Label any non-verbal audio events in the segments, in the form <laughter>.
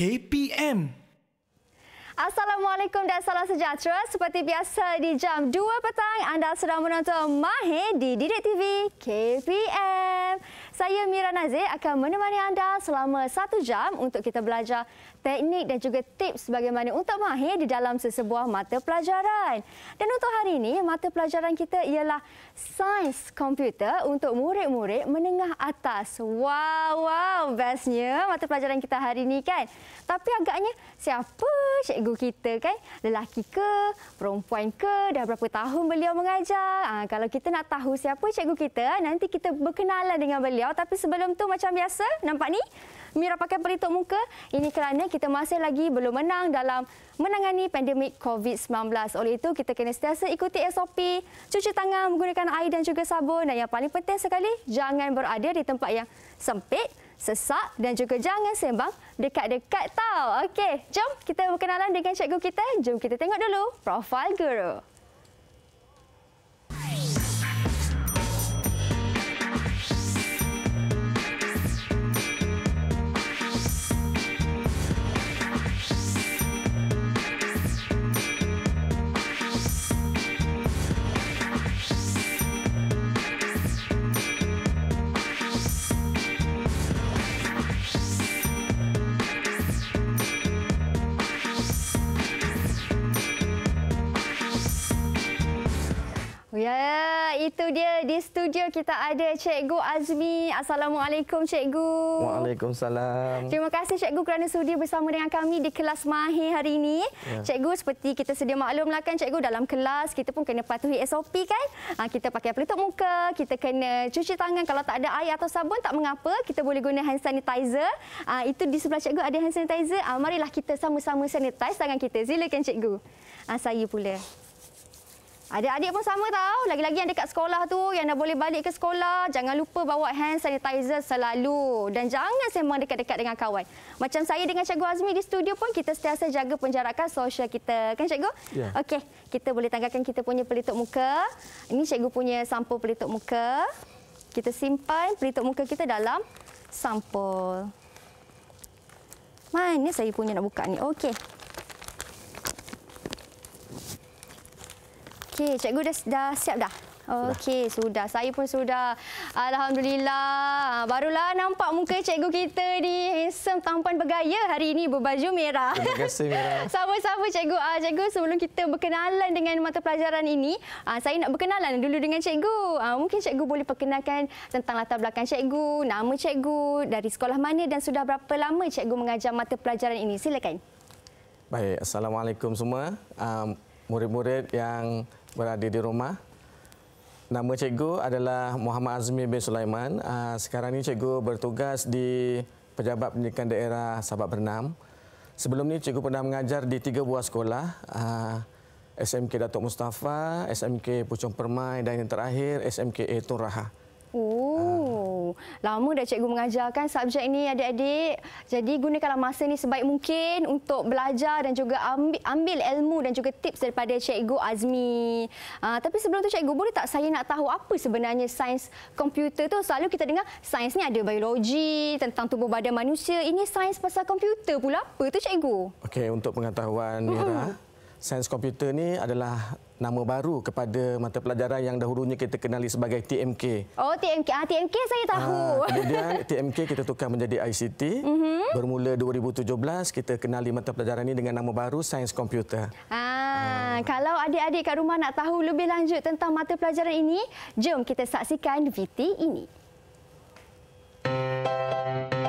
KPM. Assalamualaikum dan salam sejahtera. Seperti biasa di jam 2 petang anda sedang menonton Mahir di Didik TV KPM. Saya Mira Nazir akan menemani anda selama satu jam untuk kita belajar teknik dan juga tips bagaimana untuk mahir di dalam sesebuah mata pelajaran. Dan untuk hari ini, mata pelajaran kita ialah sains komputer untuk murid-murid menengah atas. Wow, wow, bestnya mata pelajaran kita hari ini kan. Tapi agaknya siapa cikgu kita kan? Lelaki ke? Perempuan ke? Dah berapa tahun beliau mengajar? Ha, kalau kita nak tahu siapa cikgu kita, nanti kita berkenalan dengan beliau. Tapi sebelum tu macam biasa, nampak ni? Mira pakai pelitup muka. Ini kerana kita masih lagi belum menang dalam menangani pandemik COVID-19. Oleh itu, kita kena setiasa ikuti SOP, cuci tangan menggunakan air dan juga sabun. Dan yang paling penting sekali, jangan berada di tempat yang sempit, sesak dan juga jangan sembang dekat-dekat tau. Okey, jom kita berkenalan dengan cikgu kita. Jom kita tengok dulu profil guru. studio kita ada Cikgu Azmi. Assalamualaikum Cikgu. Waalaikumsalam. Terima kasih Cikgu kerana sudi bersama dengan kami di kelas Mahir hari ini. Ya. Cikgu seperti kita sedia maklumlah kan Cikgu dalam kelas kita pun kena patuhi SOP kan. Ha, kita pakai pelitup muka, kita kena cuci tangan kalau tak ada air atau sabun tak mengapa. Kita boleh guna hand sanitizer. Ha, itu di sebelah Cikgu ada hand sanitizer. Ha, marilah kita sama-sama sanitize tangan kita. Silakan Cikgu. Ha, saya pula. Adik-adik pun sama tau. Lagi-lagi yang dekat sekolah tu, yang dah boleh balik ke sekolah, jangan lupa bawa hand sanitizer selalu. Dan jangan sembang dekat-dekat dengan kawan. Macam saya dengan Cikgu Azmi di studio pun, kita setiasa jaga penjarakan sosial kita. Kan Cikgu? Ya. Okey, kita boleh tanggalkan kita punya pelitup muka. Ini Cikgu punya sampul pelitup muka. Kita simpan pelitup muka kita dalam sampul. Mana saya punya nak buka ni? Okey. Okey, cikgu dah, dah siap dah? Okey, sudah. Saya pun sudah. Alhamdulillah. Ah, barulah nampak muka cikgu kita ni. Handsome, tampan, bergaya hari ini berbaju merah. Terima kasih, Mira. <laughs> Sama-sama, cikgu. Ah, cikgu, sebelum kita berkenalan dengan mata pelajaran ini, ah, saya nak berkenalan dulu dengan cikgu. Mungkin cikgu boleh perkenalkan tentang latar belakang cikgu, nama cikgu, dari sekolah mana dan sudah berapa lama cikgu mengajar mata pelajaran ini. Silakan. Baik. Assalamualaikum semua. Murid-murid yang berada di rumah. Nama cikgu adalah Muhammad Azmi bin Sulaiman. Ah, sekarang ini cikgu bertugas di Pejabat Pendidikan Daerah Sabah Bernam. Sebelum ini cikgu pernah mengajar di tiga buah sekolah. Ah, SMK Datuk Mustafa, SMK Pucung Permai dan yang terakhir SMK Tun Rahah. Oh, ha. lama dah cikgu mengajarkan subjek ni adik-adik. Jadi gunakanlah masa ni sebaik mungkin untuk belajar dan juga ambil, ambil ilmu dan juga tips daripada cikgu Azmi. Ha, tapi sebelum tu cikgu, boleh tak saya nak tahu apa sebenarnya sains komputer tu? Selalu kita dengar sains ni ada biologi, tentang tubuh badan manusia. Ini sains pasal komputer pula. Apa tu cikgu? Okey, untuk pengetahuan Mira. Uh-huh sains komputer ni adalah nama baru kepada mata pelajaran yang dahulunya kita kenali sebagai TMK. Oh, TMK. Ah, TMK saya ah, tahu. Ah, <laughs> kemudian TMK kita tukar menjadi ICT. Mm-hmm. Bermula 2017 kita kenali mata pelajaran ini dengan nama baru Sains Komputer. Ah, ah, kalau adik-adik kat rumah nak tahu lebih lanjut tentang mata pelajaran ini, jom kita saksikan VT ini. Mm-hmm.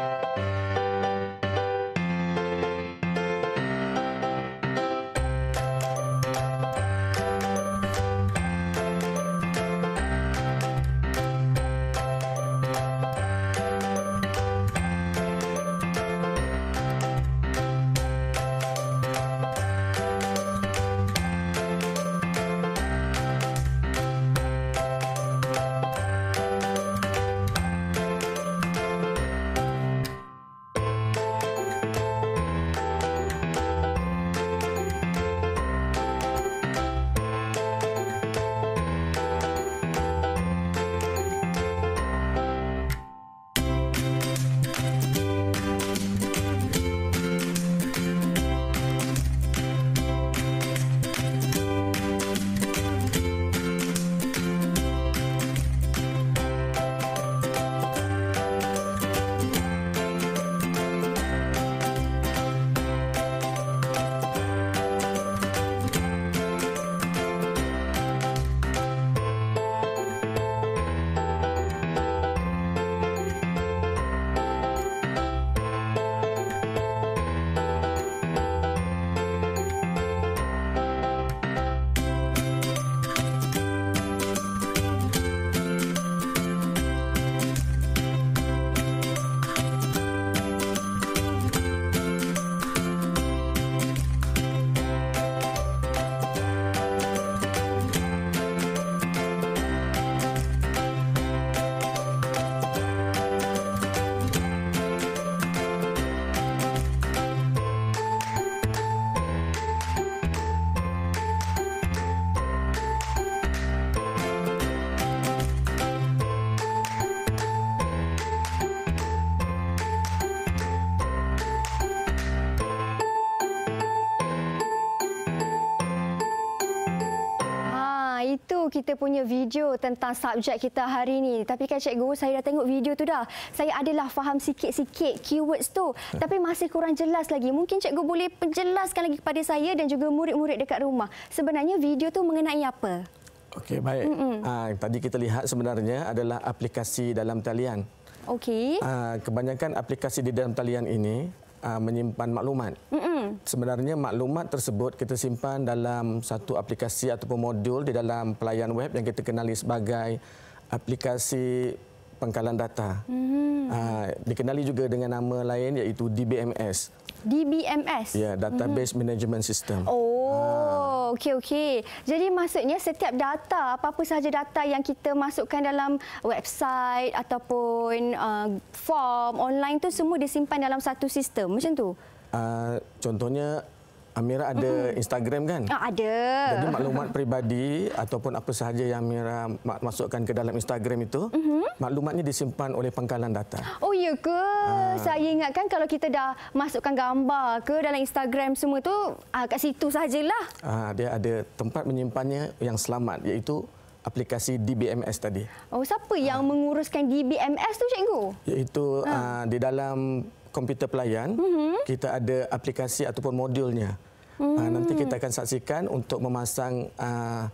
kita punya video tentang subjek kita hari ini. Tapi kan cikgu, saya dah tengok video tu dah. Saya adalah faham sikit-sikit keywords tu. Tapi masih kurang jelas lagi. Mungkin cikgu boleh penjelaskan lagi kepada saya dan juga murid-murid dekat rumah. Sebenarnya video tu mengenai apa? Okey, baik. Ha, tadi kita lihat sebenarnya adalah aplikasi dalam talian. Okey. Ha, kebanyakan aplikasi di dalam talian ini uh, menyimpan maklumat. Mm-mm. Sebenarnya maklumat tersebut kita simpan dalam satu aplikasi ataupun modul di dalam pelayan web yang kita kenali sebagai aplikasi pengkalan data. Mm-hmm. Uh, dikenali juga dengan nama lain iaitu DBMS, DBMS. Ya, Database hmm. Management System. Oh, ha. okey okey. Jadi maksudnya setiap data, apa-apa sahaja data yang kita masukkan dalam website ataupun uh, form online tu semua disimpan dalam satu sistem macam tu. Uh, contohnya Amira ada mm-hmm. Instagram kan? Ah, ada. Jadi maklumat peribadi ataupun apa sahaja yang Amira masukkan ke dalam Instagram itu, mm-hmm. maklumatnya disimpan oleh pangkalan data. Oh ya ke? Ha. Saya kan kalau kita dah masukkan gambar ke dalam Instagram semua tu, ah, kat situ sajalah. Ah, dia ada tempat menyimpannya yang selamat iaitu aplikasi DBMS tadi. Oh siapa ha. yang ah. menguruskan DBMS tu cikgu? Iaitu ha. ah, di dalam komputer pelayan, mm -hmm. kita ada aplikasi ataupun modulnya. Mm. Uh, nanti kita akan saksikan untuk memasang uh,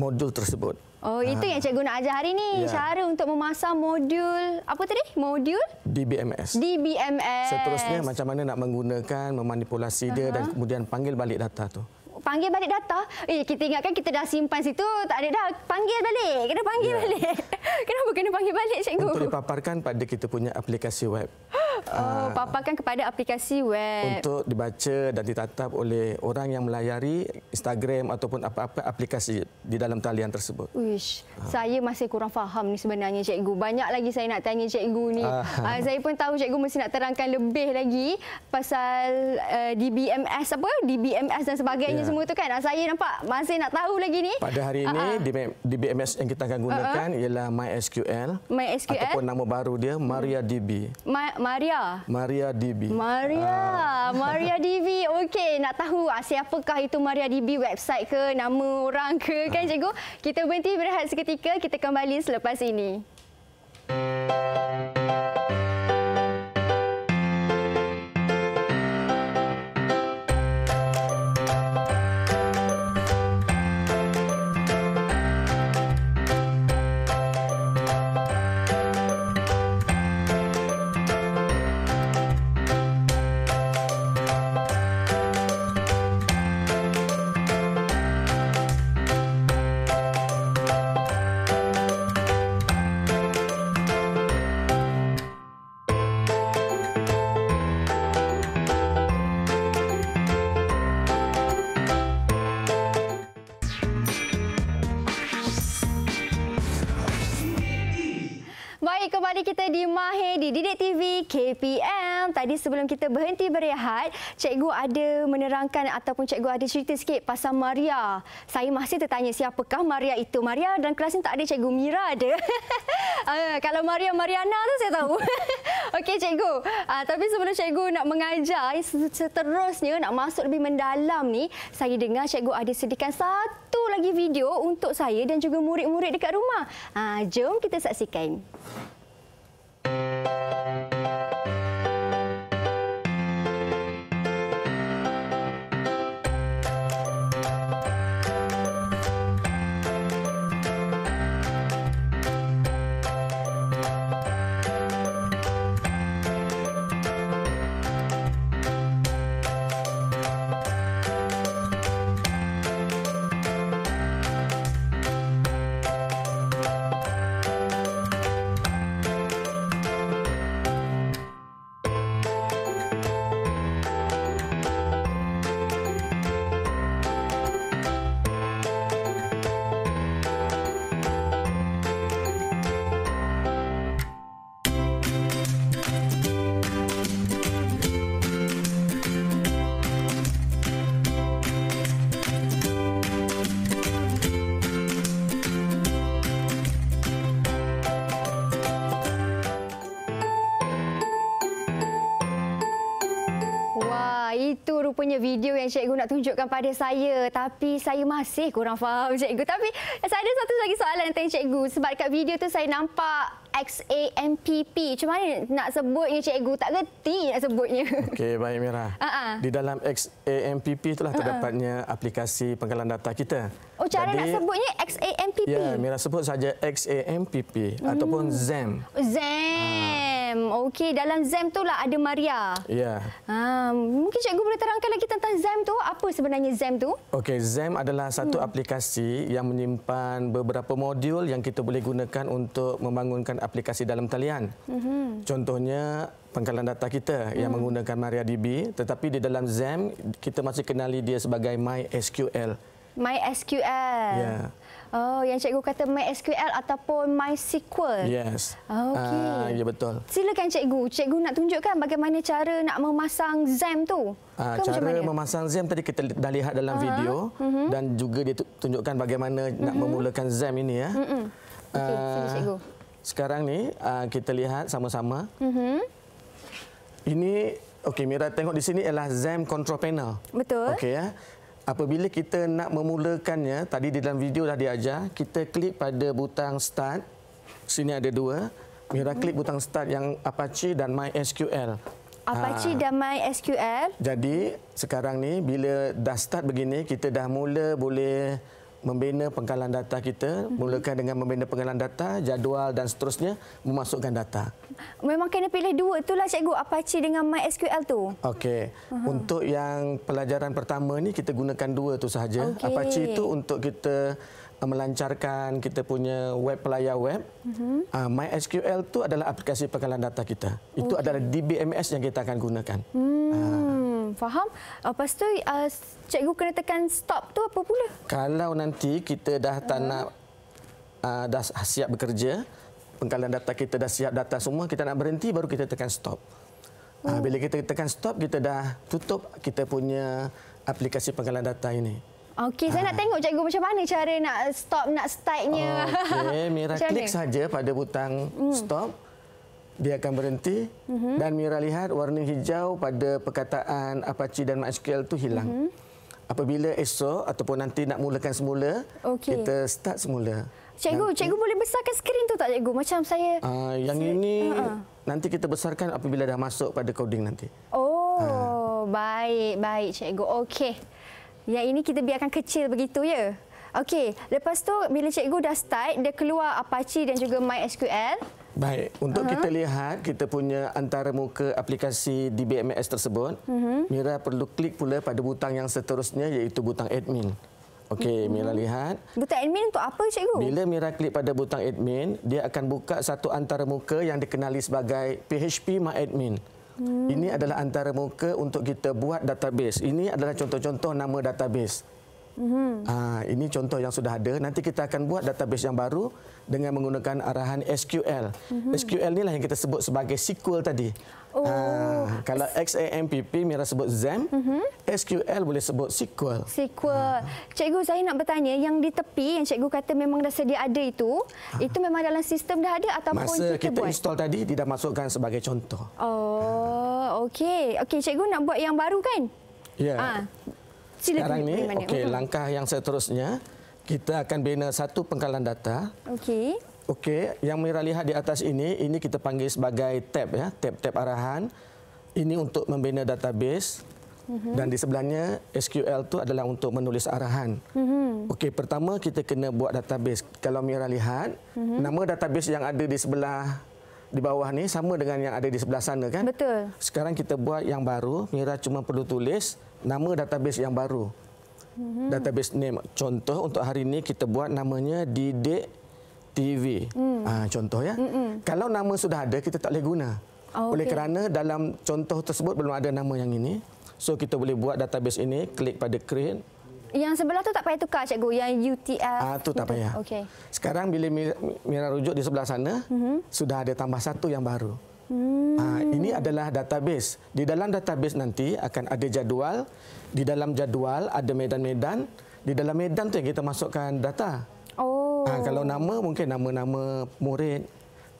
modul tersebut. Oh, itu uh. yang cikgu nak ajar hari ini. Ya. Cara untuk memasang modul, apa tadi? Modul? DBMS. DBMS. Seterusnya macam mana nak menggunakan, memanipulasi uh dia dan kemudian panggil balik data tu panggil balik data. Eh, kita ingatkan kita dah simpan situ, tak ada dah. Panggil balik. Kena panggil ya. balik. <laughs> Kenapa kena panggil balik, cikgu? Untuk dipaparkan pada kita punya aplikasi web. <gasps> Oh, uh, paparkan kepada aplikasi web. Untuk dibaca dan ditatap oleh orang yang melayari Instagram ataupun apa-apa aplikasi di dalam talian tersebut. Uish, uh. saya masih kurang faham ni sebenarnya, cikgu. Banyak lagi saya nak tanya cikgu ni. Uh. Uh, saya pun tahu cikgu mesti nak terangkan lebih lagi pasal uh, eh, DBMS apa? DBMS dan sebagainya yeah semua tu kan. Saya nampak masih nak tahu lagi ni. Pada hari ini uh-huh. Ah, ah. di BMS yang kita akan gunakan uh-huh. ialah MySQL. MySQL ataupun nama baru dia MariaDB. Ma- Maria. MariaDB. Maria. Uh. MariaDB. Okey, nak tahu siapakah itu MariaDB website ke nama orang ke uh. kan cikgu? Kita berhenti berehat seketika, kita kembali selepas ini. Música kita di Mahir di Didik TV KPM. Tadi sebelum kita berhenti berehat, cikgu ada menerangkan ataupun cikgu ada cerita sikit pasal Maria. Saya masih tertanya siapakah Maria itu. Maria dan kelas ini tak ada cikgu Mira ada. <laughs> Ah, kalau Maria Mariana tu saya tahu. <laughs> Okey cikgu. Uh, tapi sebelum cikgu nak mengajar seterusnya nak masuk lebih mendalam ni, saya dengar cikgu ada sediakan satu lagi video untuk saya dan juga murid-murid dekat rumah. Uh, jom kita saksikan. thank you rupanya video yang cikgu nak tunjukkan pada saya tapi saya masih kurang faham <laughs> cikgu. Tapi saya ada satu lagi soalan yang tentang cikgu sebab dekat video tu saya nampak XAMPP. Macam mana nak sebutnya cikgu? Tak reti nak sebutnya. Okey, <laughs> baik Mira. Uh-uh. Di dalam XAMPP itulah uh-uh. terdapatnya aplikasi penggalan data kita. Oh, cara Jadi, nak sebutnya XAMPP? Ya, Mira sebut saja XAMPP hmm. ataupun ZAM. ZAM. Ha. Zem. Okey, dalam Zem tu lah ada Maria. Ya. Ha, mungkin cikgu boleh terangkan lagi tentang Zem tu. Apa sebenarnya Zem tu? Okey, Zem adalah satu hmm. aplikasi yang menyimpan beberapa modul yang kita boleh gunakan untuk membangunkan aplikasi dalam talian. Hmm. Contohnya pengkalan data kita yang hmm. menggunakan MariaDB tetapi di dalam Zem kita masih kenali dia sebagai MySQL. MySQL. Ya. Yeah. Oh, yang cikgu kata MySQL ataupun MySQL. Yes. Okay. Uh, ah, ya betul. Silakan cikgu. Cikgu nak tunjukkan bagaimana cara nak memasang ZAM tu. Uh, cara memasang ZAM tadi kita dah lihat dalam uh ah, -huh. video uh mhm. -huh. dan juga dia tunjukkan bagaimana uh -huh. nak mhm. memulakan ZAM ini ya. Uh -huh. Okey, uh, cikgu. Sekarang ni uh, kita lihat sama-sama. Uh mhm. -huh. Ini okey, Mira tengok di sini adalah ZAM control panel. Betul. Okey ya apabila kita nak memulakannya, tadi di dalam video dah diajar, kita klik pada butang start. Sini ada dua. Mira klik butang start yang Apache dan MySQL. Apache ha. dan MySQL. Jadi sekarang ni bila dah start begini, kita dah mula boleh membina pengkalan data kita, mhm. mulakan dengan membina pengkalan data, jadual dan seterusnya memasukkan data. Memang kena pilih dua itulah cikgu, Apache dengan MySQL tu. Okey. Uh-huh. Untuk yang pelajaran pertama ni kita gunakan dua tu sahaja. Okay. Apache itu untuk kita Uh, melancarkan kita punya web pelayar web. Mm -hmm. uh, MySQL itu adalah aplikasi pengelolaan data kita. Itu adalah DBMS yang kita akan gunakan. Hmm, ah. uh. faham. Lepas tu uh, cikgu kena tekan stop tu apa pula? Kalau nanti kita dah tak uh. nak uh, dah siap bekerja, pengkalan data kita dah siap data semua, kita nak berhenti baru kita tekan stop. Uh. Uh, bila kita tekan stop kita dah tutup kita punya aplikasi pengelolaan data ini. Okey, saya ha. nak tengok cikgu macam mana cara nak stop, nak startnya. Okey, <laughs> Mira klik saja pada butang hmm. stop. Dia akan berhenti uh mhm. -huh. dan Mira lihat warna hijau pada perkataan Apache dan MySQL tu hilang. Uh mhm. -huh. Apabila esok ataupun nanti nak mulakan semula, okay. kita start semula. Cikgu, nanti... cikgu boleh besarkan skrin tu tak cikgu? Macam saya uh, yang saya... ini uh -huh. nanti kita besarkan apabila dah masuk pada coding nanti. Oh, uh. baik, baik cikgu. Okey. Yang ini kita biarkan kecil begitu ya. Okey, lepas tu bila cikgu dah start, dia keluar Apache dan juga MySQL. Baik, untuk uh -huh. kita lihat kita punya antara muka aplikasi di BMS tersebut, uh mhm. -huh. Mira perlu klik pula pada butang yang seterusnya iaitu butang admin. Okey, mhm. Mira lihat. Butang admin untuk apa, cikgu? Bila Mira klik pada butang admin, dia akan buka satu antara muka yang dikenali sebagai PHP MyAdmin. Uh Hmm. Ini adalah antara muka untuk kita buat database. Ini adalah contoh-contoh nama database. Mm-hmm. Ha, ini contoh yang sudah ada. Nanti kita akan buat database yang baru dengan menggunakan arahan SQL. Mm-hmm. SQL inilah yang kita sebut sebagai SQL tadi. Oh. Ha, kalau XAMPP, Mira sebut ZAM. Uh-huh. Mhm. SQL boleh sebut SQL. SQL. Ha. Cikgu, saya nak bertanya, yang di tepi yang cikgu kata memang dah sedia ada itu, ha. itu memang dalam sistem dah ada ataupun Masa kita, kita buat? Masa kita install tadi, dia dah masukkan sebagai contoh. Oh, ha. okey. Okey, cikgu nak buat yang baru kan? Ya. Ha. Sila Sekarang ini, okay, langkah yang seterusnya, kita akan bina satu pengkalan data. Okey. Okey, yang Mira lihat di atas ini, ini kita panggil sebagai tab ya, tab-tab arahan. Ini untuk membina database. Mhm. Dan di sebelahnya SQL tu adalah untuk menulis arahan. Mhm. Okey, pertama kita kena buat database. Kalau Mira lihat, mhm. nama database yang ada di sebelah di bawah ni sama dengan yang ada di sebelah sana kan? Betul. Sekarang kita buat yang baru. Mira cuma perlu tulis nama database yang baru. Database name. Contoh untuk hari ini kita buat namanya didik TV. Hmm. Ha, contoh ya. Hmm, hmm. Kalau nama sudah ada, kita tak boleh guna. Oh, oleh okay. kerana dalam contoh tersebut belum ada nama yang ini. So kita boleh buat database ini, klik pada create. Yang sebelah tu tak payah tukar cikgu, yang UTF. Ah tu tak payah. Okey. Sekarang bila Mira rujuk di sebelah sana, mm -hmm. sudah ada tambah satu yang baru. Hmm. Ah ini adalah database. Di dalam database nanti akan ada jadual. Di dalam jadual ada medan-medan. Di dalam medan tu yang kita masukkan data. Ah, oh. Ha, kalau nama mungkin nama-nama murid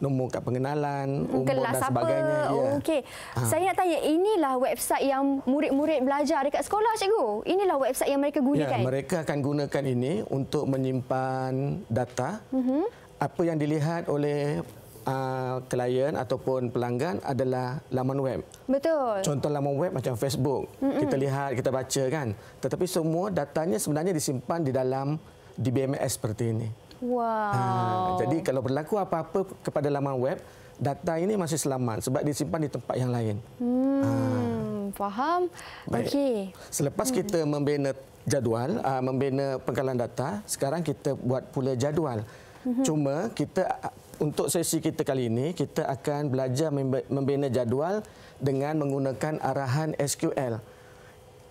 nombor kat pengenalan, umur Kelas dan lah sebagainya. Apa? Ya. Oh, okay. ha. Ah. Saya nak tanya, inilah website yang murid-murid belajar dekat sekolah, cikgu? Inilah website yang mereka gunakan? Ya, mereka akan gunakan ini untuk menyimpan data. Uh mhm. -huh. Apa yang dilihat oleh uh, klien ataupun pelanggan adalah laman web. Betul. Contoh laman web macam Facebook. Uh mhm. -huh. Kita lihat, kita baca kan. Tetapi semua datanya sebenarnya disimpan di dalam di BMS seperti ini. Wow. Ha, jadi kalau berlaku apa-apa kepada laman web, data ini masih selamat sebab disimpan di tempat yang lain. Hmm, ha. faham. Okey. Selepas hmm. kita membina jadual, uh, membina pengkalan data, sekarang kita buat pula jadual. Hmm. Cuma kita untuk sesi kita kali ini, kita akan belajar membina jadual dengan menggunakan arahan SQL.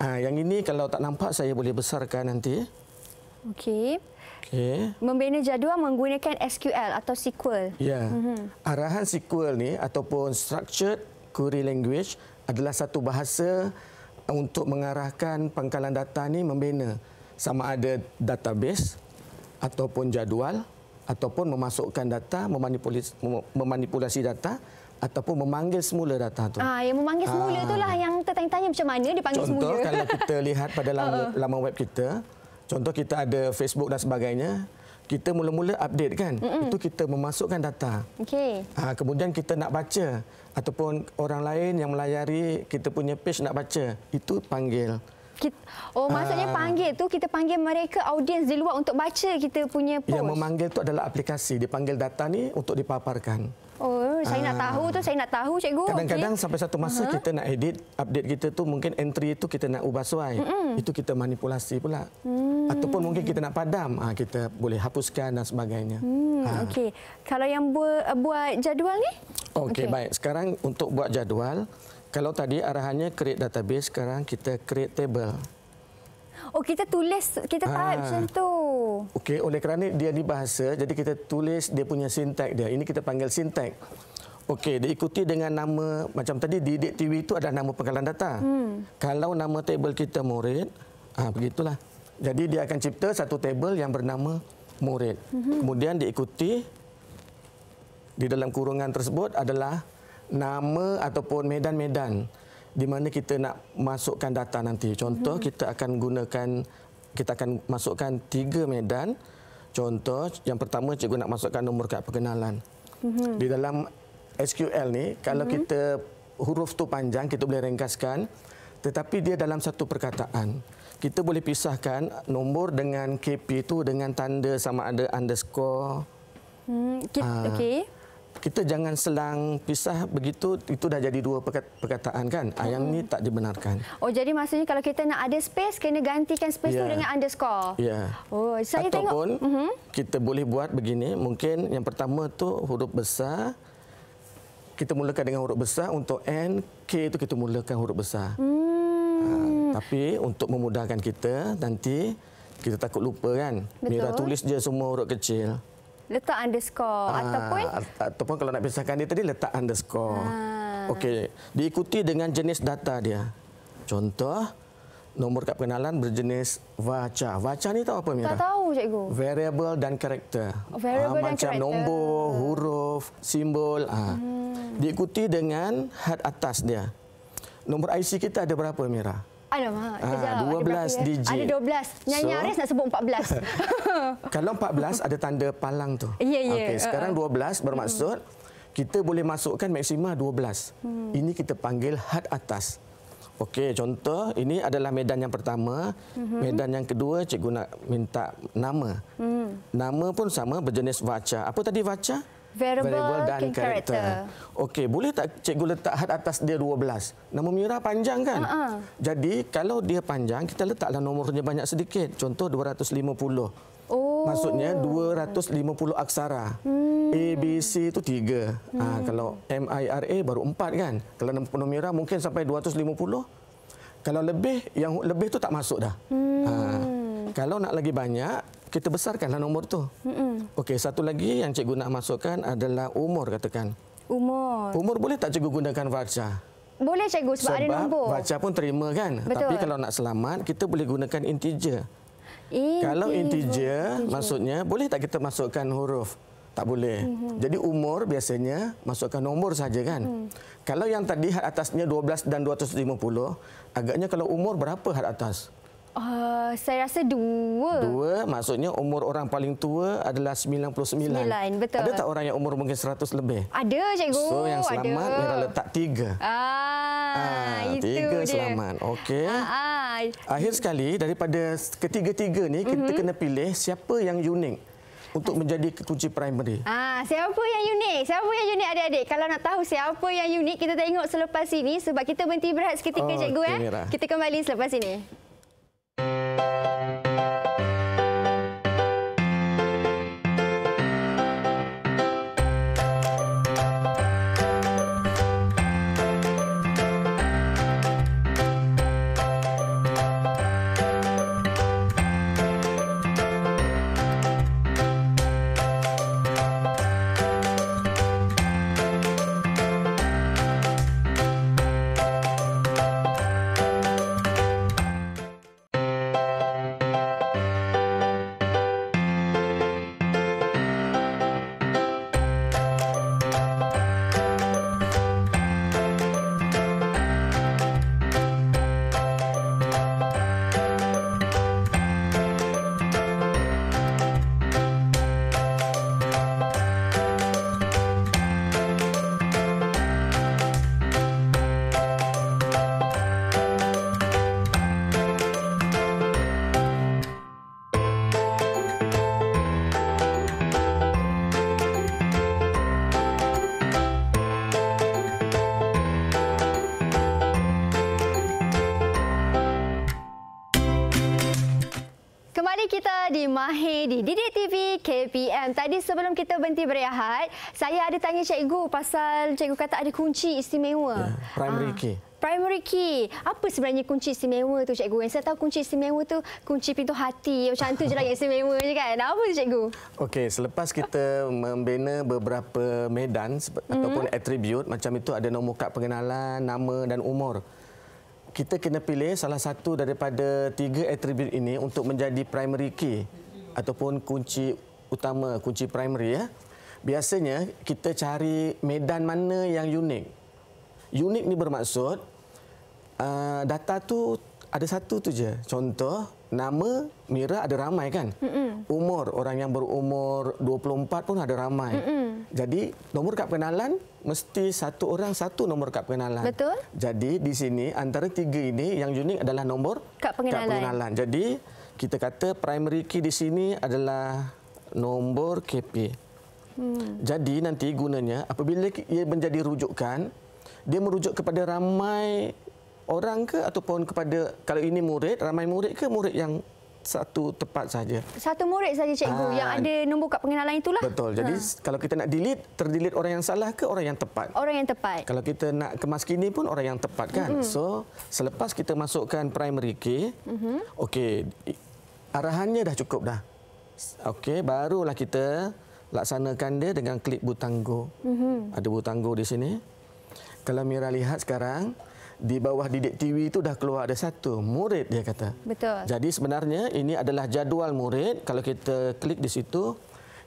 Ha, yang ini kalau tak nampak saya boleh besarkan nanti. Okey. Okay. Membina jadual menggunakan SQL atau SQL. Ya. Mm-hmm. Arahan SQL ni ataupun Structured Query Language adalah satu bahasa untuk mengarahkan pengkalan data ni membina sama ada database ataupun jadual ataupun memasukkan data memanipulasi, memanipulasi data ataupun memanggil semula data tu. Ah, yang memanggil semula lah ah. itulah yang tertanya-tanya macam mana dipanggil semula. Contoh kalau kita <laughs> lihat pada ha, ha. laman web kita Contoh kita ada Facebook dan sebagainya. Kita mula-mula update kan? Mm -mm. Itu kita memasukkan data. Okay. Ha, kemudian kita nak baca. Ataupun orang lain yang melayari kita punya page nak baca. Itu panggil. Oh, maksudnya ah. panggil tu kita panggil mereka audiens di luar untuk baca kita punya post. Yang memanggil tu adalah aplikasi. Dipanggil data ni untuk dipaparkan. Oh, saya nak ah. tahu tu, saya nak tahu cikgu. Kadang-kadang okay. sampai satu masa uh -huh. kita nak edit, update kita tu mungkin entry itu kita nak ubah suai. Mm -mm. Itu kita manipulasi pula. Mm. Ataupun mungkin kita nak padam, ha, kita boleh hapuskan dan sebagainya. Mm. Okey. Kalau yang bu eh, buat jadual ni? Okey, okay. baik. Sekarang untuk buat jadual, kalau tadi arahannya create database, sekarang kita create table. Oh, kita tulis, kita type Aa. macam tu. Okey, oleh kerana dia di bahasa, jadi kita tulis dia punya sintak dia. Ini kita panggil sintak. Okey, diikuti dengan nama macam tadi Didik TV itu ada nama pengkalan data. Hmm. Kalau nama table kita murid, ah ha, begitulah. Jadi dia akan cipta satu table yang bernama murid. Hmm. Kemudian diikuti di dalam kurungan tersebut adalah nama ataupun medan-medan di mana kita nak masukkan data nanti. Contoh hmm. kita akan gunakan kita akan masukkan tiga medan. Contoh yang pertama cikgu nak masukkan nombor kad pengenalan. Mhm. Di dalam SQL ni kalau mm-hmm. kita huruf tu panjang kita boleh ringkaskan tetapi dia dalam satu perkataan. Kita boleh pisahkan nombor dengan KP itu dengan tanda sama ada underscore. Hmm, kita, aa, ah, okay. kita jangan selang pisah begitu, itu dah jadi dua perkataan kan. Hmm. Yang ini tak dibenarkan. Oh, jadi maksudnya kalau kita nak ada space, kena gantikan space yeah. itu ya. dengan underscore. Ya. Yeah. Oh, Ataupun tengok. Ataupun mm-hmm. kita boleh buat begini, mungkin yang pertama tu huruf besar, kita mulakan dengan huruf besar untuk N, K itu kita mulakan huruf besar. Hmm. Ha, tapi untuk memudahkan kita nanti kita takut lupa kan. Mira tulis je semua huruf kecil. Letak underscore ha, ataupun ataupun kalau nak pisahkan dia tadi letak underscore. Ha. Okey, diikuti dengan jenis data dia. Contoh nombor kad pengenalan berjenis VACA. VACA ni tahu apa Mira? Tak tahu cikgu. Variable dan character. Variable ha, dan macam character. Macam nombor, huruf huruf, simbol. Ha. Hmm. Diikuti dengan had atas dia. Nombor IC kita ada berapa, Mira? Alamak, ha, ah, 12 ada ya? digit. Ada 12. Nyanyi so, Aris nak sebut 14. <laughs> kalau 14, ada tanda palang tu. Ya, yeah, ya. Yeah. Okay, sekarang 12 ah, ah. bermaksud hmm. kita boleh masukkan maksima 12. Hmm. Ini kita panggil had atas. Okey, contoh ini adalah medan yang pertama. Hmm. Medan yang kedua, cikgu nak minta nama. Hmm. Nama pun sama, berjenis vacha. Apa tadi vacha? variable, variable dan karakter. Okey, boleh tak cikgu letak had atas dia 12? Nama Mira panjang kan? Uh-uh. Jadi kalau dia panjang, kita letaklah nomornya banyak sedikit. Contoh 250. Oh. Maksudnya 250 aksara. Hmm. A, B, C itu tiga. Ha, hmm. Ha, kalau M, I, R, A baru empat kan. Kalau penuh Mira mungkin sampai 250. Kalau lebih, yang lebih tu tak masuk dah. Hmm. Ha, kalau nak lagi banyak, kita besarkanlah nombor tu. Mm-hmm. Okey, satu lagi yang cikgu nak masukkan adalah umur katakan. Umur. Umur boleh tak cikgu gunakan varsha? Boleh cikgu sebab, sebab ada nombor. Sebab varsha pun terima kan. Betul. Tapi kalau nak selamat kita boleh gunakan integer. Integer. Kalau integer, integer maksudnya boleh tak kita masukkan huruf? Tak boleh. Mm-hmm. Jadi umur biasanya masukkan nombor saja kan. Mm. Kalau yang tadi had atasnya 12 dan 250, agaknya kalau umur berapa had atas? Uh, saya rasa dua. Dua, maksudnya umur orang paling tua adalah 99. Sembilan, betul. Ada tak orang yang umur mungkin 100 lebih? Ada, cikgu. So, yang selamat, ada. Mira letak tiga. Ah, ah itu tiga dia. selamat. Okey. Ah, ah. Akhir sekali, daripada ketiga-tiga ni kita uh-huh. kena pilih siapa yang unik untuk menjadi kunci primary. Ah, siapa yang unik? Siapa yang unik adik-adik? Kalau nak tahu siapa yang unik, kita tengok selepas ini sebab kita berhenti berehat seketika oh, cikgu okay, eh. Kita kembali selepas ini. Thank you. Kan? Tadi sebelum kita berhenti berehat, saya ada tanya cikgu pasal cikgu kata ada kunci istimewa. Yeah, primary ha. key. Primary key. Apa sebenarnya kunci istimewa tu cikgu? Yang saya tahu kunci istimewa tu kunci pintu hati. Macam tu je lah yang istimewa je kan. Apa tu cikgu? Okey, selepas kita membina beberapa medan hmm. ataupun hmm. attribute macam itu ada nombor kad pengenalan, nama dan umur. Kita kena pilih salah satu daripada tiga atribut ini untuk menjadi primary key ataupun kunci utama kunci primary ya. Biasanya kita cari medan mana yang unik. Unik ni bermaksud uh, data tu ada satu tu je. Contoh nama Mira ada ramai kan? Mm-mm. Umur orang yang berumur 24 pun ada ramai. Mm-mm. Jadi nombor kad pengenalan mesti satu orang satu nombor kad pengenalan. Betul. Jadi di sini antara tiga ini yang unik adalah nombor kad pengenalan. Kad pengenalan. Jadi kita kata primary key di sini adalah nombor KP. Hmm. Jadi nanti gunanya apabila ia menjadi rujukan, dia merujuk kepada ramai orang ke ataupun kepada kalau ini murid, ramai murid ke murid yang satu tempat saja. Satu murid saja cikgu Aa, ah. yang ada nombor kad pengenalan itulah. Betul. Jadi ha. kalau kita nak delete, terdelete orang yang salah ke orang yang tepat? Orang yang tepat. Kalau kita nak kemas kini pun orang yang tepat kan. Mm -hmm. So selepas kita masukkan primary key, mm -hmm. okey. Arahannya dah cukup dah. Okey, barulah kita laksanakan dia dengan klip butanggo. Mm-hmm. Ada butanggo di sini. Kalau Mira lihat sekarang, di bawah didik TV itu dah keluar ada satu murid dia kata. Betul. Jadi sebenarnya ini adalah jadual murid. Kalau kita klik di situ,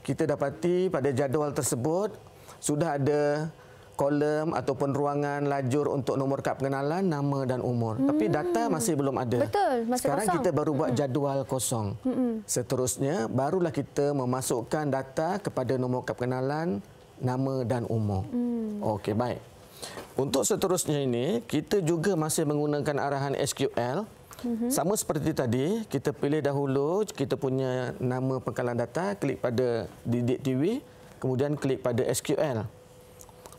kita dapati pada jadual tersebut sudah ada kolom ataupun ruangan lajur untuk nombor kad pengenalan, nama dan umur. Hmm. Tapi data masih belum ada. Betul, masih Sekarang kosong. Sekarang kita baru buat hmm. jadual kosong. Hmm. Seterusnya, barulah kita memasukkan data kepada nombor kad pengenalan, nama dan umur. Hmm. Okey, baik. Untuk seterusnya ini, kita juga masih menggunakan arahan SQL. Hmm. Sama seperti tadi, kita pilih dahulu kita punya nama pengkalan data, klik pada Didik TV, kemudian klik pada SQL. Mm -hmm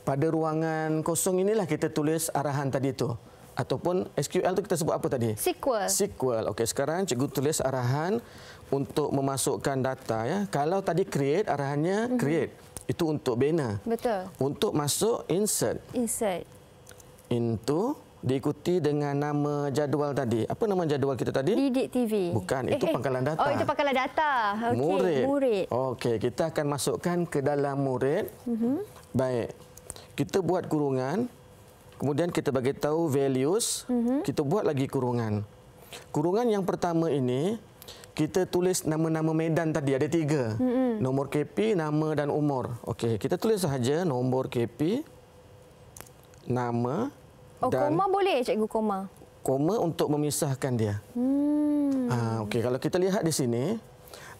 pada ruangan kosong inilah kita tulis arahan tadi itu. Ataupun SQL itu kita sebut apa tadi? SQL. SQL. Okey, sekarang cikgu tulis arahan untuk memasukkan data. ya. Kalau tadi create, arahannya mhm. create. Mm -hmm. Itu untuk banner. Betul. Untuk masuk insert. Insert. Into diikuti dengan nama jadual tadi. Apa nama jadual kita tadi? Didik TV. Bukan, eh, itu eh, pangkalan data. Oh, itu pangkalan data. Okay. Murid. murid. Okey, kita akan masukkan ke dalam murid. Mm -hmm. Baik kita buat kurungan kemudian kita bagi tahu values mm -hmm. kita buat lagi kurungan kurungan yang pertama ini kita tulis nama-nama medan tadi ada tiga. Mm -hmm. nombor KP nama dan umur okey kita tulis sahaja nomor KP nama oh, dan koma boleh cikgu koma koma untuk memisahkan dia mm. ha, okey kalau kita lihat di sini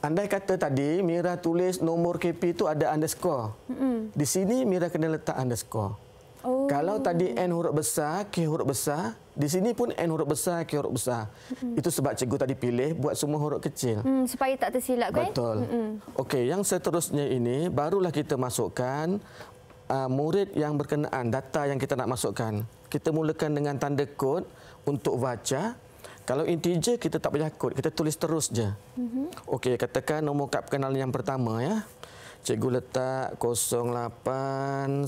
Andai kata tadi Mira tulis nombor KP itu ada underscore. Mm-hmm. Di sini Mira kena letak underscore. Oh. Kalau tadi N huruf besar, K huruf besar, di sini pun N huruf besar, K huruf besar. Mm-hmm. Itu sebab cikgu tadi pilih buat semua huruf kecil. Mm, supaya tak tersilap kan? Betul. Mm-hmm. Okey, yang seterusnya ini barulah kita masukkan uh, murid yang berkenaan, data yang kita nak masukkan. Kita mulakan dengan tanda kod untuk voucher. Kalau integer kita tak payah kod, kita tulis terus je. Mm-hmm. Okey, katakan nombor kad perkenalan yang pertama ya. Cikgu letak 08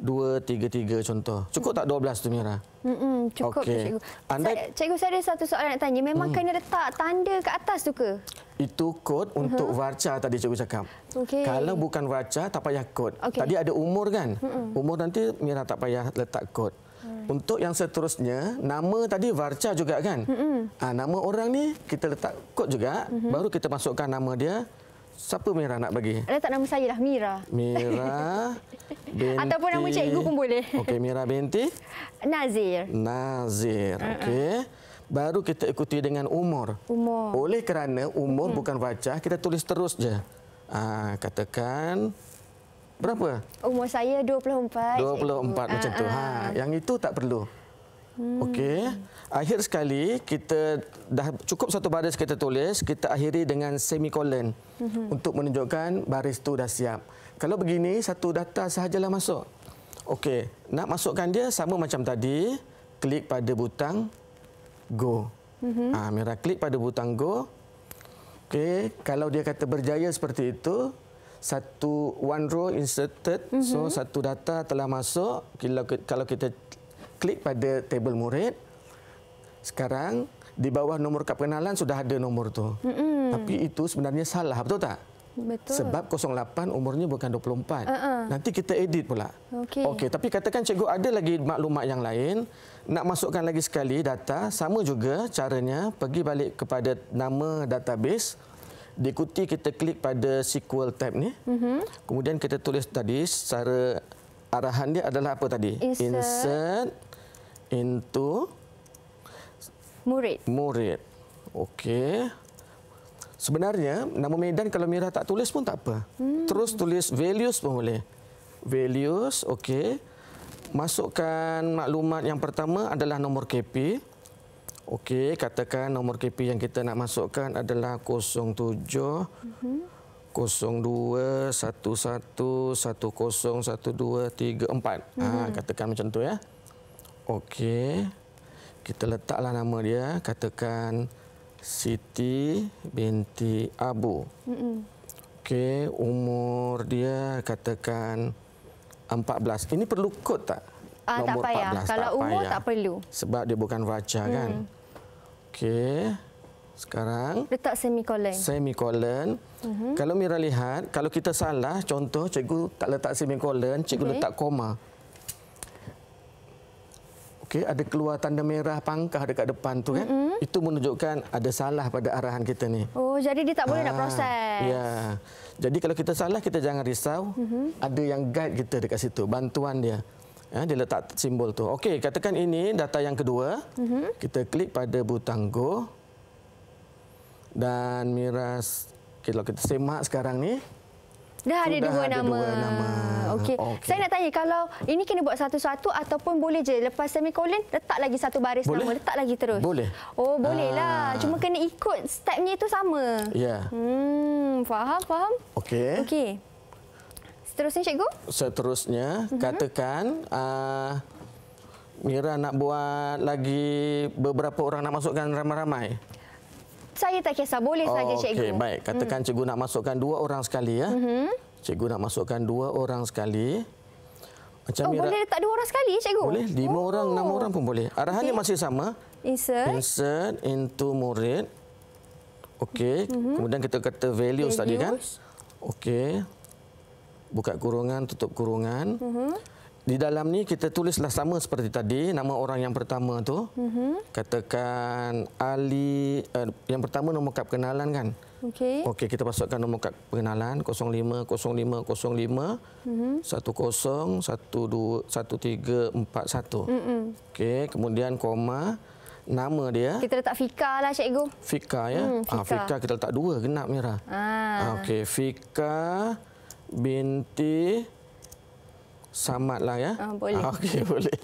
dua, tiga, tiga contoh. Cukup tak dua belas tu, Mira? Mm -mm, cukup, okay. Cikgu. Anda... Cikgu, saya ada satu soalan nak tanya. Memang mm. kena letak tanda ke atas tu ke? Itu kod uh-huh. untuk uh -huh. varca tadi Cikgu cakap. Okay. Kalau bukan varca, tak payah kod. Okay. Tadi ada umur kan? Mm -mm. Umur nanti Mira tak payah letak kod. Hmm. Untuk yang seterusnya, nama tadi Varca juga kan? Mm -hmm. ha, nama orang ni kita letak kod juga, mm -hmm. baru kita masukkan nama dia. Siapa Mira nak bagi? Ada tak nama saya lah, Mira. Mira binti... <laughs> Ataupun nama cikgu pun boleh. Okey, Mira binti? Nazir. Nazir, okey. Baru kita ikuti dengan umur. Umur. Oleh kerana umur hmm. bukan wajah, kita tulis terus je. Ah, katakan... Berapa? Umur saya 24. 24 macam uh, uh. tu. Ha, ah, ah. yang itu tak perlu. Hmm. Okey. Akhir sekali kita dah cukup satu baris kita tulis, kita akhiri dengan semicolon -hmm. untuk menunjukkan baris tu dah siap. Kalau begini satu data sahajalah masuk. Okey, nak masukkan dia sama macam tadi, klik pada butang go. Mm -hmm. Ah, ha, Mira klik pada butang go. Okey, kalau dia kata berjaya seperti itu, satu one row inserted, mm -hmm. so mhm. satu data telah masuk. Kalau kita klik pada tabel murid. Sekarang di bawah nomor kad pengenalan sudah ada nomor tu. Mm -mm. Tapi itu sebenarnya salah, betul tak? Betul. Sebab 08 umurnya bukan 24. Uh -uh. Nanti kita edit pula. Okey. Okey, tapi katakan cikgu ada lagi maklumat yang lain, nak masukkan lagi sekali data, sama juga caranya pergi balik kepada nama database. Diikuti kita klik pada SQL tab ni. Uh mm-hmm. -huh. Kemudian kita tulis tadi secara arahan dia adalah apa tadi? Insert, Insert into murid. Murid. Okey. Sebenarnya nama medan kalau Mira tak tulis pun tak apa. Hmm. Terus tulis values pun boleh. Values, okey. Masukkan maklumat yang pertama adalah nombor KP. Okey, katakan nombor KP yang kita nak masukkan adalah 07 uh-huh. 0211101234. Ah, ha, katakan macam tu ya. Okey. Kita letaklah nama dia, katakan Siti binti Abu. Hmm. Okey, umur dia katakan 14. Ini perlu kod tak? Ah, tak payah. 14, Kalau tak umur payah. tak perlu. Sebab dia bukan raja hmm. kan. Okey. Sekarang letak semicolon. Semicolon. Uh-huh. Mhm. Kalau Mira lihat, kalau kita salah, contoh cikgu tak letak semicolon, cikgu okay. letak koma. Okey, ada keluar tanda merah pangkah dekat depan tu kan? Mm -hmm. Itu menunjukkan ada salah pada arahan kita ni. Oh, jadi dia tak boleh ha, nak ah, proses. Ya. Jadi kalau kita salah kita jangan risau. Mm -hmm. Ada yang guide kita dekat situ, bantuan dia. Ya, dia letak simbol tu. Okey, katakan ini data yang kedua. Mm -hmm. Kita klik pada butang go. Dan miras kalau kita semak sekarang ni, Dah ada dua, ada dua nama. nama. Okay. Saya nak tanya kalau ini kena buat satu-satu ataupun boleh je lepas semicolon letak lagi satu baris boleh. nama, letak lagi terus. Boleh. Oh, bolehlah. Aa. Ah. Cuma kena ikut stepnya itu sama. Ya. Yeah. Hmm, faham, faham. Okey. Okey. Seterusnya cikgu? Seterusnya mm -hmm. katakan uh, Mira nak buat lagi beberapa orang nak masukkan ramai-ramai. Saya tak kisah, boleh saja oh, cikgu. Okey, baik. Katakan hmm. cikgu nak masukkan dua orang sekali ya. Hmm. Cikgu nak masukkan dua orang sekali. Macam oh, boleh letak dua orang sekali cikgu? Boleh, lima oh. orang, enam oh. orang pun boleh. Arahannya okay. masih sama. Insert. Insert into murid. Okey, hmm. kemudian kita kata values, values. tadi kan. Okey. Buka kurungan, tutup kurungan. Hmm di dalam ni kita tulislah sama seperti tadi nama orang yang pertama tu mm-hmm. katakan Ali uh, yang pertama nombor kad kenalan kan okey okey kita masukkan nombor kad pengenalan 050505 mm-hmm. 1012341 okey kemudian koma nama dia kita letak fika lah cikgu fika ya mm, ah, fika. Ah, fika kita letak dua genap merah ah, ah okey fika binti Samad lah ya. Uh, boleh. Ah, okey, <laughs> boleh.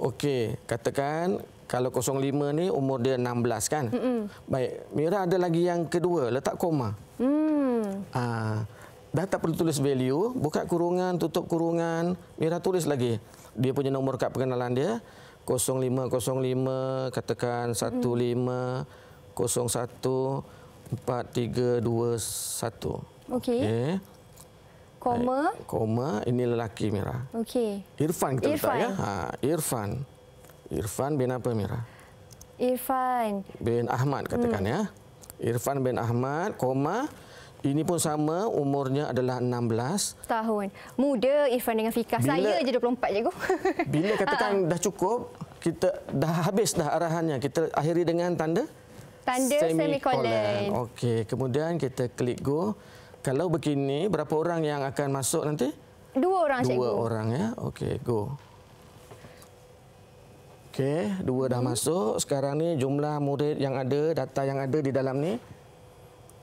Okey, katakan kalau 05 ni umur dia 16 kan? Mm-mm. Baik, Mira ada lagi yang kedua, letak koma. Hmm. Ah, dah tak perlu tulis value, buka kurungan, tutup kurungan, Mira tulis lagi. Dia punya nombor kad pengenalan dia. 0505 katakan 1501 4321. Okey. Okay koma ha, koma ini lelaki Mira. Okey. Irfan kita Irfan. letak ya. Ha, Irfan. Irfan bin apa Mira? Irfan bin Ahmad katakan hmm. ya. Irfan bin Ahmad koma ini pun sama umurnya adalah 16 tahun. Muda Irfan dengan Fika. Bila, Saya je 24 cikgu. <laughs> bila katakan dah cukup, kita dah habis dah arahannya. Kita akhiri dengan tanda tanda semicolon. semicolon. Okey, kemudian kita klik go. Kalau begini, berapa orang yang akan masuk nanti? Dua orang, dua Cikgu. Dua orang, ya. Okey, go. Okey, dua dah hmm. masuk. Sekarang ni jumlah murid yang ada, data yang ada di dalam ni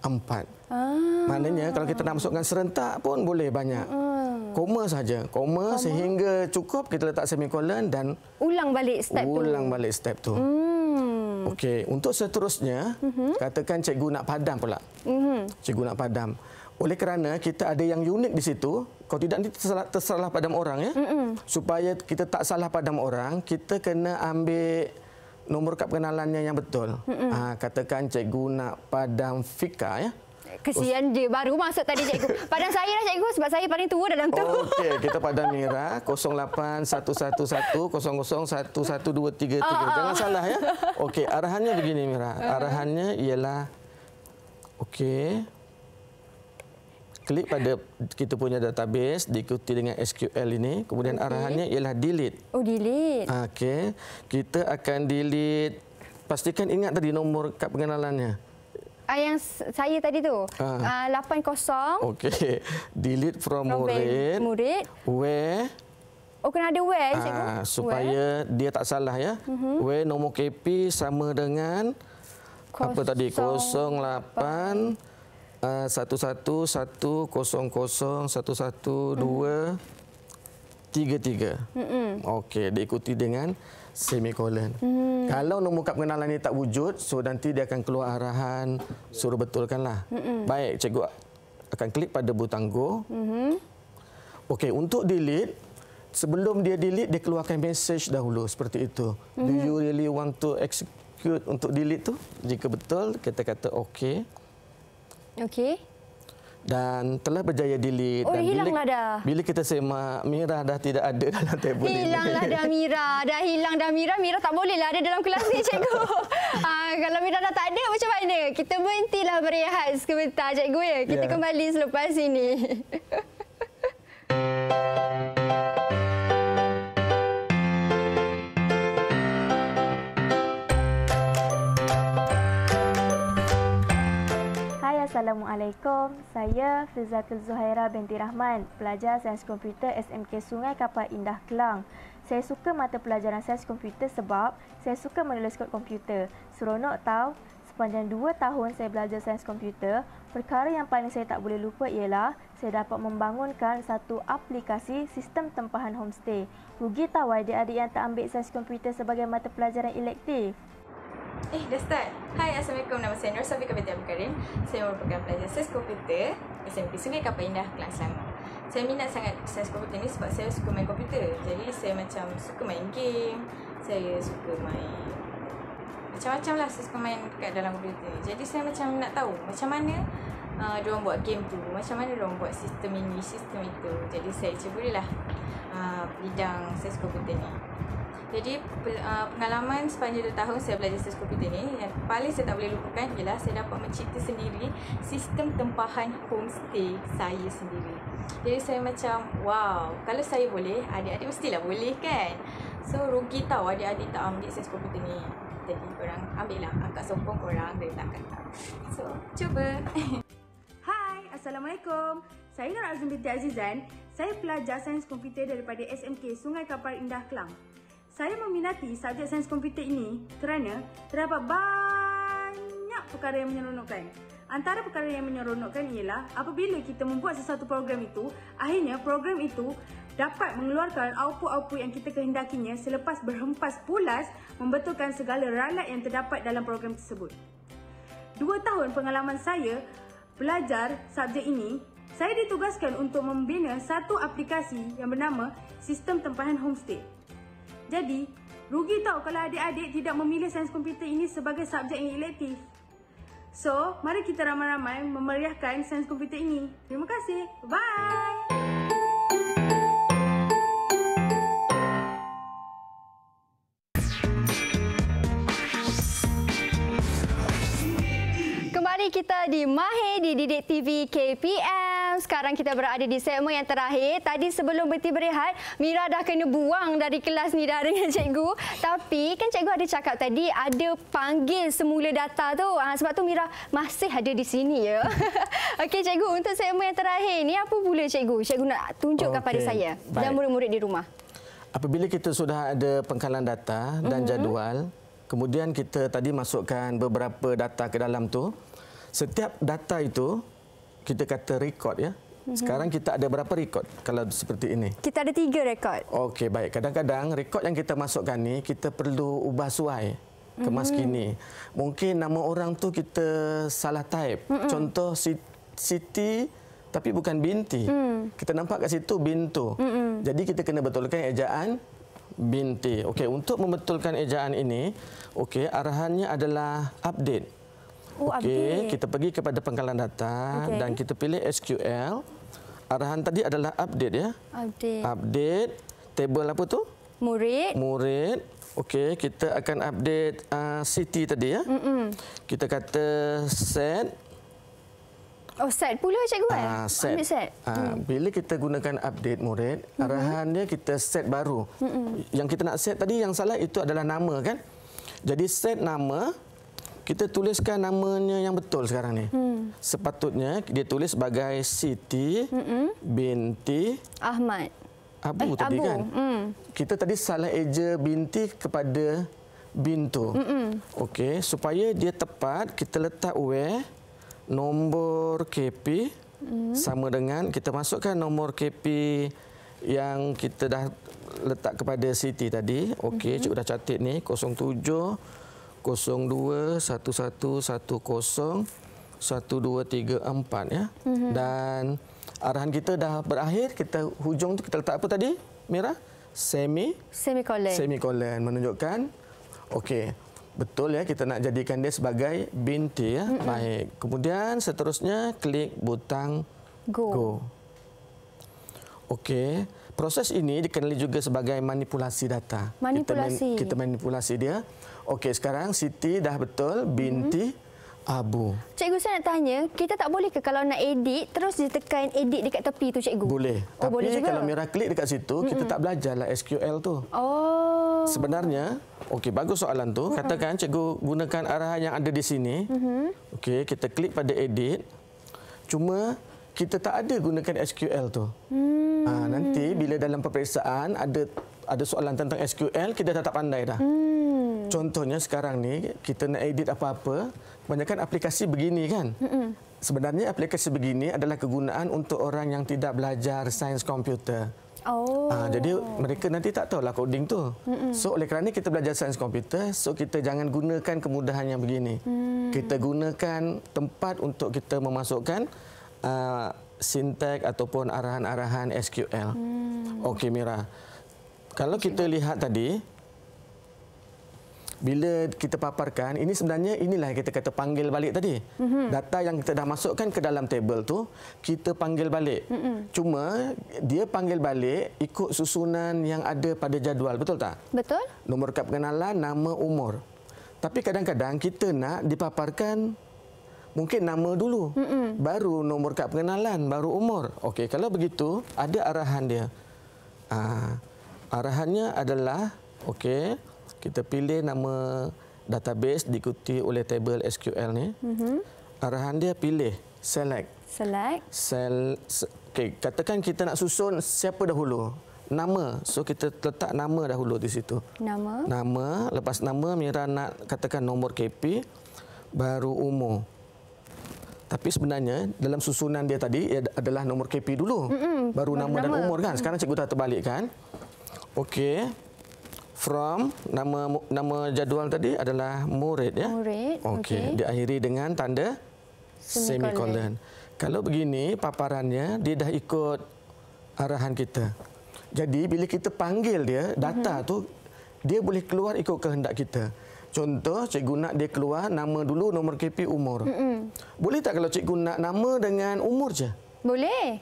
empat. Ah. Maknanya kalau kita nak masukkan serentak pun boleh banyak. Hmm. Koma saja, koma, koma sehingga cukup kita letak semicolon dan ulang balik step ulang tu. Ulang balik step tu. Hmm. Okey, untuk seterusnya, hmm. katakan cikgu nak padam pula. Hmm. Cikgu nak padam. Oleh kerana kita ada yang unik di situ, kalau tidak nanti tersalah, tersalah padam orang ya. Mm-mm. Supaya kita tak salah padam orang, kita kena ambil nombor kad pengenalannya yang betul. Ha, katakan cikgu nak padam fika ya. Kesian je, baru masuk tadi cikgu. <laughs> Padam saya lah cikgu sebab saya paling tua dalam tu. Oh, okey, <laughs> kita padam Mira 08111001123. Oh, oh. Jangan salah ya. <laughs> Okey, arahannya begini Mira. Ah. Arahannya ialah Okey klik pada kita punya database diikuti dengan SQL ini kemudian okay. arahannya ialah delete. Oh delete. Okey. Kita akan delete pastikan ingat tadi nombor kad pengenalannya. Ah yang saya tadi tu. Ah uh, ah, 80. Okey. Delete from, murid. Murid. Where? Oh kena ada where cikgu. Ah supaya where? dia tak salah ya. Uh mhm. -huh. Where nombor KP sama dengan Kosong apa tadi 08 8. Ah, satu satu satu kosong kosong satu satu dua tiga tiga. Okey, diikuti dengan semicolon. Mm. Kalau nombor kap kenalan ini tak wujud, so nanti dia akan keluar arahan suruh betulkanlah. Mm-mm. Baik, cikgu akan klik pada butang go. Mm-hmm. Okey, untuk delete, sebelum dia delete, dia keluarkan message dahulu seperti itu. Mm-hmm. Do you really want to execute untuk delete tu? Jika betul, kita kata okey. Okey. Dan telah berjaya delete. Oh, hilanglah dah. Bila kita semak, Mira dah tidak ada dalam table hilang ini. Hilanglah dah Mira. Dah hilang dah Mira. Mira tak boleh lah ada dalam kelas ni, <laughs> cikgu. ha, kalau Mira dah tak ada, macam mana? Kita berhenti lah berehat sebentar, cikgu. Ya? Kita yeah. kembali selepas ini. <laughs> Assalamualaikum. Saya Fizatul Zuhaira binti Rahman, pelajar Sains Komputer SMK Sungai Kapal Indah Kelang. Saya suka mata pelajaran Sains Komputer sebab saya suka menulis kod komputer. Seronok tahu, Sepanjang 2 tahun saya belajar Sains Komputer, perkara yang paling saya tak boleh lupa ialah saya dapat membangunkan satu aplikasi sistem tempahan homestay. Rugi tahu adik-adik yang tak ambil Sains Komputer sebagai mata pelajaran elektif. Eh, dah start. Hai, Assalamualaikum. Nama saya Nur Safiqah binti Abdul Karim. Saya merupakan pelajar Sains Komputer SMP Sungai Kapal Indah, Kelang Selangor. Saya minat sangat Sains Komputer ni sebab saya suka main komputer. Jadi, saya macam suka main game. Saya suka main... Macam-macam lah saya komputer main dekat dalam komputer. Jadi, saya macam nak tahu macam mana uh, dia orang buat game tu. Macam mana dia orang buat sistem ini, sistem itu. Jadi, saya cuba lah uh, bidang Sains Komputer ni. Jadi uh, pengalaman sepanjang dua tahun saya belajar sains komputer ni Yang paling saya tak boleh lupakan ialah saya dapat mencipta sendiri Sistem tempahan homestay saya sendiri Jadi saya macam wow kalau saya boleh adik-adik mestilah boleh kan So rugi tau adik-adik tak ambil sains komputer ni Jadi korang ambil lah angkat sombong korang dari tak akan So cuba <laughs> Hai Assalamualaikum Saya Nur Azim Binti Azizan Saya pelajar sains komputer daripada SMK Sungai Kapar Indah Kelang saya meminati subjek sains komputer ini kerana terdapat banyak perkara yang menyeronokkan. Antara perkara yang menyeronokkan ialah apabila kita membuat sesuatu program itu, akhirnya program itu dapat mengeluarkan output-output yang kita kehendakinya selepas berhempas pulas membetulkan segala ralat yang terdapat dalam program tersebut. Dua tahun pengalaman saya belajar subjek ini, saya ditugaskan untuk membina satu aplikasi yang bernama Sistem Tempahan Homestay. Jadi, rugi tau kalau adik-adik tidak memilih sains komputer ini sebagai subjek yang elektif. So, mari kita ramai-ramai memeriahkan sains komputer ini. Terima kasih. Bye! Kembali kita di Mahe di Didik TV KPM sekarang kita berada di segmen yang terakhir. Tadi sebelum berhenti berehat, Mira dah kena buang dari kelas ni dari <laughs> cikgu. Tapi kan cikgu ada cakap tadi ada panggil semula data tu. Ha, sebab tu Mira masih ada di sini ya. <laughs> Okey cikgu, untuk segmen yang terakhir ni apa pula cikgu? Cikgu nak tunjukkan okay. pada saya Baik. dan murid-murid di rumah. Apabila kita sudah ada pengkalan data dan mm-hmm. jadual, kemudian kita tadi masukkan beberapa data ke dalam tu. Setiap data itu kita kata rekod ya. Mhm. Sekarang kita ada berapa rekod kalau seperti ini? Kita ada tiga rekod. Okey, baik. Kadang-kadang rekod yang kita masukkan ni kita perlu ubah suai kemas mhm. kini. Mungkin nama orang tu kita salah type. Mhm. Contoh Siti tapi bukan binti. Kita nampak kat situ bintu. Jadi kita kena betulkan ejaan binti. Okey, untuk membetulkan ejaan ini, okey, arahannya adalah update. Oh, okay. Kita pergi kepada pengkalan data okay. dan kita pilih SQL. Arahan tadi adalah update ya. Update. Update. Table apa tu? Murid. Murid. Okey, kita akan update uh, city tadi ya. Mm -mm. Kita kata set. Oh, set pula cikgu eh? Uh, set. Ambil set. Uh, mm. Bila kita gunakan update murid, mm-hmm. arahannya kita set baru. Mm -mm. Yang kita nak set tadi yang salah itu adalah nama kan? Jadi set nama kita tuliskan namanya yang betul sekarang ni. Hmm. Sepatutnya dia tulis sebagai Siti hmm -mm. binti Ahmad. Abu eh, tadi Abu. kan? Hmm. Kita tadi salah eja binti kepada bintu. Hmm -mm. Okey, supaya dia tepat kita letak where nombor KP hmm. sama dengan kita masukkan nombor KP yang kita dah letak kepada Siti tadi. Okey, mm -hmm. cikgu dah catat ni 07 0211101234 ya. mm ya Dan arahan kita dah berakhir. Kita hujung tu kita letak apa tadi? Mira? Semi semicolon. Semicolon menunjukkan okey. Betul ya kita nak jadikan dia sebagai binti ya. Mm-hmm. Baik. Kemudian seterusnya klik butang go. go. Okey. Proses ini dikenali juga sebagai manipulasi data. Manipulasi. Kita, man, kita manipulasi dia. Okey, sekarang Siti dah betul binti hmm. Abu. Cikgu saya nak tanya, kita tak boleh ke kalau nak edit terus ditekan edit dekat tepi tu cikgu? Boleh. Oh, Tapi boleh kalau Mira klik dekat situ, hmm. kita tak belajarlah SQL tu. Oh. Sebenarnya, okey bagus soalan tu. Katakan cikgu gunakan arahan yang ada di sini. Hmm. Okey, kita klik pada edit. Cuma kita tak ada gunakan SQL tu. Hmm. Ha, nanti bila dalam peperiksaan ada ada soalan tentang SQL, kita dah tak pandai dah. Hmm. Contohnya sekarang ni, kita nak edit apa-apa, kebanyakan aplikasi begini kan? Hmm. Sebenarnya aplikasi begini adalah kegunaan untuk orang yang tidak belajar sains komputer. Oh. Ha, jadi mereka nanti tak tahu lah coding tu. Mm-mm. So oleh kerana kita belajar sains komputer, so kita jangan gunakan kemudahan yang begini. Mm. Kita gunakan tempat untuk kita memasukkan uh, ah, sintek ataupun arahan-arahan SQL. Mm. Okey Mira. Kalau kita lihat tadi bila kita paparkan ini sebenarnya inilah yang kita kata panggil balik tadi. Mm-hmm. Data yang kita dah masukkan ke dalam table tu kita panggil balik. Mm-hmm. Cuma dia panggil balik ikut susunan yang ada pada jadual, betul tak? Betul. Nombor kad pengenalan, nama, umur. Tapi kadang-kadang kita nak dipaparkan mungkin nama dulu. Mm-hmm. Baru nombor kad pengenalan, baru umur. Okey, kalau begitu ada arahan dia. Ah Arahannya adalah okey, kita pilih nama database diikuti oleh table SQL ni. Mm-hmm. Arahan dia pilih select. Select. Sel okey, katakan kita nak susun siapa dahulu? Nama. So kita letak nama dahulu di situ. Nama. Nama, lepas nama Mira nak katakan nombor KP baru umur. Tapi sebenarnya dalam susunan dia tadi ia adalah nombor KP dulu. Mm-mm, baru nama, nama dan umur kan. Sekarang cikgu dah terbalik kan? Okey. From nama nama jadual tadi adalah murid ya. Murid. Okey. Okay. Diakhiri dengan tanda semicolon. semicolon. Kalau begini paparannya dia dah ikut arahan kita. Jadi bila kita panggil dia mhm. data mm -hmm. tu dia boleh keluar ikut kehendak kita. Contoh cikgu nak dia keluar nama dulu nombor KP umur. Mm -mm. Boleh tak kalau cikgu nak nama dengan umur je? Boleh.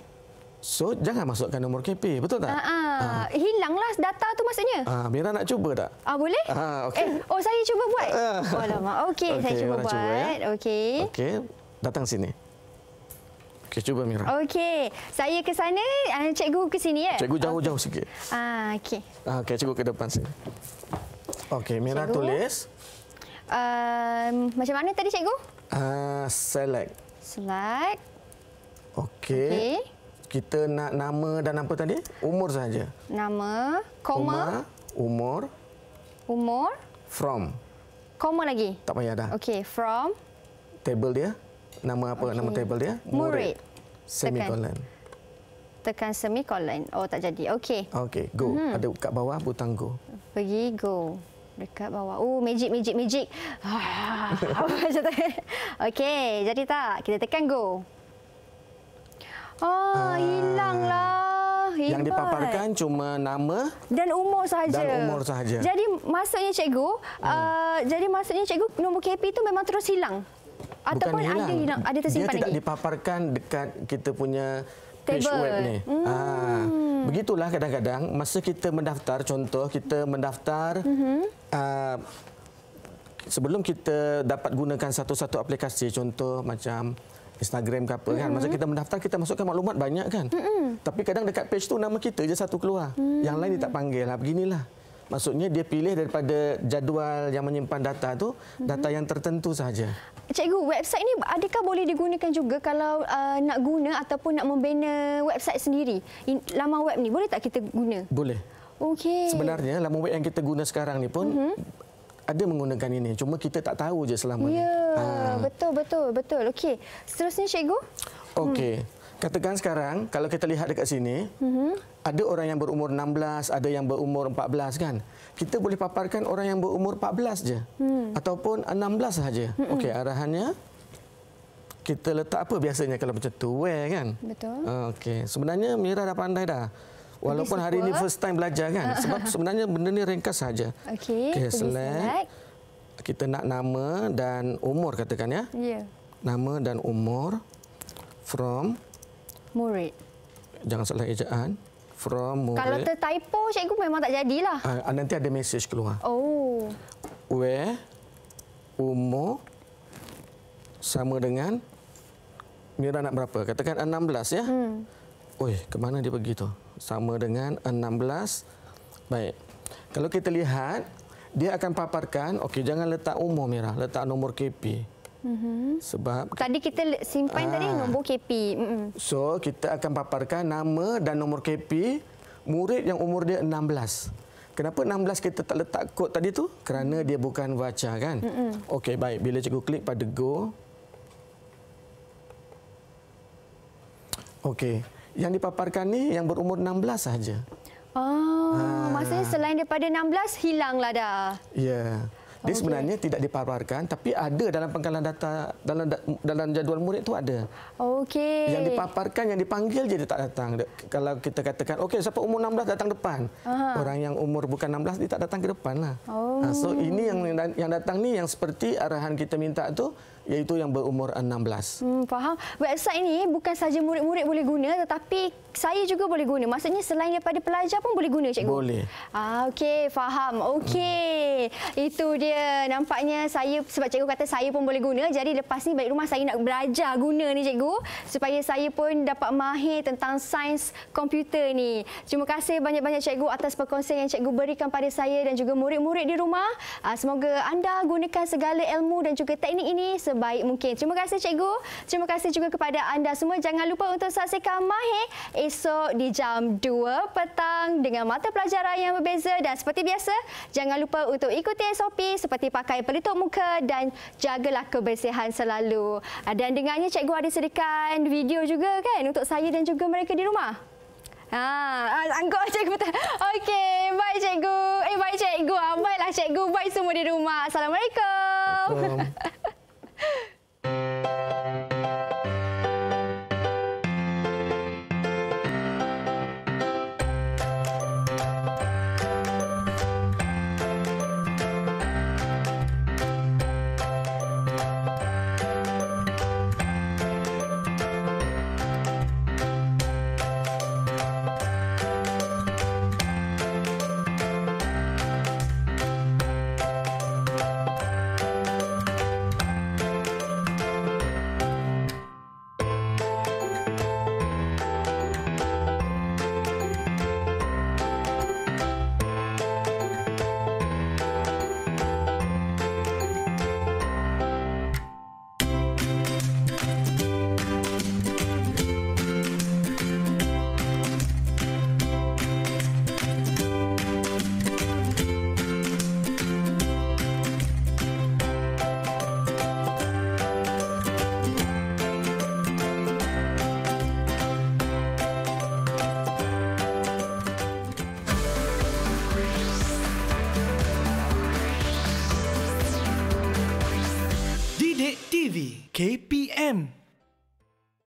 So jangan masukkan nombor KP, betul tak? Ha, ha. Hilanglah data tu maksudnya. Ha, Mira nak cuba tak? Ah boleh? Ha, okay. eh, oh saya cuba buat. Ha. Oh lama. Okey, okay, saya cuba buat. Cuba, ya? Okey. Okey. Datang sini. Okey, cuba Mira. Okey. Saya ke sana, cikgu ke sini ya. Cikgu jauh-jauh okay. sikit. Ah ha, okey. Ah okey, cikgu ke depan sini. Okey, Mira cikgu. tulis. Um, macam mana tadi cikgu? uh, select. Select. Okey. Okey kita nak nama dan apa tadi? Umur saja. Nama, koma, umur. Umur from. Koma lagi. Tak payah dah. Okey, from table dia. Nama apa? Okay. Nama table dia? Murid. Semicolon. Tekan semicolon. Oh, tak jadi. Okey. Okey, go. Mm -hmm. Ada dekat bawah butang go. Pergi go. Dekat bawah. Oh, magic magic magic. Ha. Apa cerita? Okey, jadi tak? Kita tekan go. Oh, hilanglah. Hebat. Yang dipaparkan cuma nama dan umur sahaja. Dan umur sahaja. Jadi maksudnya cikgu, hmm. uh, jadi maksudnya cikgu nombor KP itu memang terus hilang. Ataupun Bukan hilang. ada hilang, ada tersimpan Dia tidak lagi. tidak dipaparkan dekat kita punya page web ni. Hmm. Ah, begitulah kadang-kadang masa kita mendaftar contoh kita mendaftar hmm. uh, sebelum kita dapat gunakan satu-satu aplikasi contoh macam Instagram ke apa mm -hmm. kan. Masa mm-hmm. kita mendaftar, kita masukkan maklumat banyak kan. Mm -hmm. Tapi kadang dekat page tu nama kita je satu keluar. Mm -hmm. Yang lain dia tak panggil lah. Beginilah. Maksudnya dia pilih daripada jadual yang menyimpan data tu, mm -hmm. data yang tertentu sahaja. Cikgu, website ini adakah boleh digunakan juga kalau uh, nak guna ataupun nak membina website sendiri? Laman web ni boleh tak kita guna? Boleh. Okay. Sebenarnya laman web yang kita guna sekarang ni pun mm -hmm ada menggunakan ini cuma kita tak tahu je selama ya, Ya, ha. betul betul betul. Okey. Seterusnya cikgu? Okey. Hmm. Katakan sekarang kalau kita lihat dekat sini, hmm. ada orang yang berumur 16, ada yang berumur 14 kan? Kita boleh paparkan orang yang berumur 14 je. Hmm. Ataupun 16 saja. Hmm. Okey, arahannya kita letak apa biasanya kalau macam tu where kan? Betul. Ah, Okey. Sebenarnya Mira dah pandai dah. Walaupun hari ini first time belajar kan. <laughs> Sebab sebenarnya benda ni ringkas saja. Okey. Okay, select. select. Kita nak nama dan umur katakan ya. Ya. Yeah. Nama dan umur from murid. Jangan salah ejaan. From murid. Kalau tertypo cikgu memang tak jadilah. Ah, ah nanti ada message keluar. Oh. Where umur sama dengan Mira nak berapa? Katakan 16 ya. Hmm. Oi, ke mana dia pergi tu? sama dengan 16. Baik. Kalau kita lihat, dia akan paparkan, okey jangan letak umur merah, letak nombor KP. Mm-hmm. Sebab tadi kita simpan aa, tadi ah. nombor KP. Mm-hmm. So, kita akan paparkan nama dan nombor KP murid yang umur dia 16. Kenapa 16 kita tak letak kod tadi tu? Kerana dia bukan voucher kan? Mm-hmm. Okey, baik. Bila cikgu klik pada go. Okey. Yang dipaparkan ni yang berumur 16 saja. Oh, ha. maksudnya ah. selain daripada 16 hilanglah dah. Ya. Yeah. Dia okay. sebenarnya tidak dipaparkan tapi ada dalam pengkalan data dalam dalam jadual murid itu ada. Okey. Yang dipaparkan yang dipanggil je dia tak datang. Kalau kita katakan okey siapa umur 16 datang depan. Aha. Orang yang umur bukan 16 dia tak datang ke depan lah. Ah, oh. Ha, so ini yang yang datang ni yang seperti arahan kita minta tu iaitu yang berumur 16. Hmm, faham. Website ini bukan sahaja murid-murid boleh guna tetapi saya juga boleh guna. Maksudnya selain daripada pelajar pun boleh guna, cikgu? Boleh. Ah, Okey, faham. Okey. Hmm. Itu dia. Nampaknya saya, sebab cikgu kata saya pun boleh guna. Jadi lepas ni balik rumah saya nak belajar guna ni, cikgu. Supaya saya pun dapat mahir tentang sains komputer ni. Terima kasih banyak-banyak cikgu atas perkongsian yang cikgu berikan pada saya dan juga murid-murid di rumah. Ah, semoga anda gunakan segala ilmu dan juga teknik ini sebab sebaik mungkin. Terima kasih cikgu. Terima kasih juga kepada anda semua. Jangan lupa untuk saksikan Mahir esok di jam 2 petang dengan mata pelajaran yang berbeza dan seperti biasa, jangan lupa untuk ikuti SOP seperti pakai pelitup muka dan jagalah kebersihan selalu. Ah, dan dengannya cikgu ada sediakan video juga kan untuk saya dan juga mereka di rumah. Ha, ah, ah, angkut <laughs> cikgu. Okey, bye cikgu. Eh, bye cikgu. Ambailah cikgu. Bye semua di rumah. Assalamualaikum. Assalamualaikum. <laughs>